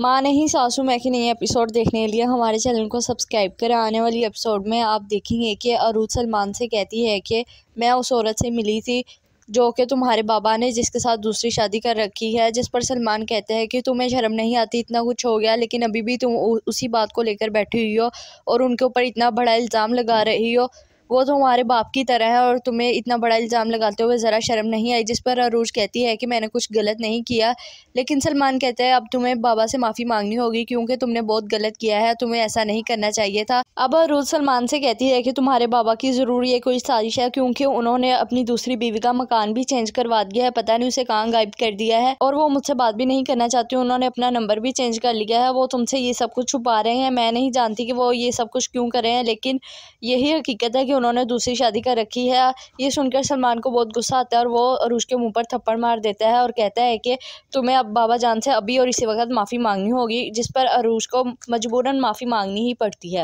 माँ नहीं सासू मैं की नई एपिसोड देखने के लिए हमारे चैनल को सब्सक्राइब करें आने वाली एपिसोड में आप देखेंगे कि अरूज सलमान से कहती है कि मैं उस औरत से मिली थी जो कि तुम्हारे बाबा ने जिसके साथ दूसरी शादी कर रखी है जिस पर सलमान कहते हैं कि तुम्हें शर्म नहीं आती इतना कुछ हो गया लेकिन अभी भी तुम उसी बात को लेकर बैठी हुई हो और उनके ऊपर इतना बड़ा इल्ज़ाम लगा रही हो वो तो हमारे बाप की तरह है और तुम्हें इतना बड़ा इल्ज़ाम लगाते हुए ज़रा शर्म नहीं आई जिस पर अरूज कहती है कि मैंने कुछ गलत नहीं किया लेकिन सलमान कहता है अब तुम्हें बाबा से माफ़ी मांगनी होगी क्योंकि तुमने बहुत गलत किया है तुम्हें ऐसा नहीं करना चाहिए था अब अरूज सलमान से कहती है कि तुम्हारे बाबा की ज़रूर ये कोई साजिश है क्योंकि उन्होंने अपनी दूसरी बीवी का मकान भी चेंज करवा दिया है पता नहीं उसे कहाँ गायब कर दिया है और वो मुझसे बात भी नहीं करना चाहती उन्होंने अपना नंबर भी चेंज कर लिया है वो तुमसे ये सब कुछ छुपा रहे हैं मैं नहीं जानती कि वो ये सब कुछ क्यों कर रहे हैं लेकिन यही हकीकत है कि उन्होंने दूसरी शादी कर रखी है ये सुनकर सलमान को बहुत गुस्सा आता है और वो अरूज के मुंह पर थप्पड़ मार देता है और कहता है कि तुम्हें अब बाबा जान से अभी और इसी वक्त माफ़ी मांगनी होगी जिस पर अरूज को मजबूरन माफ़ी मांगनी ही पड़ती है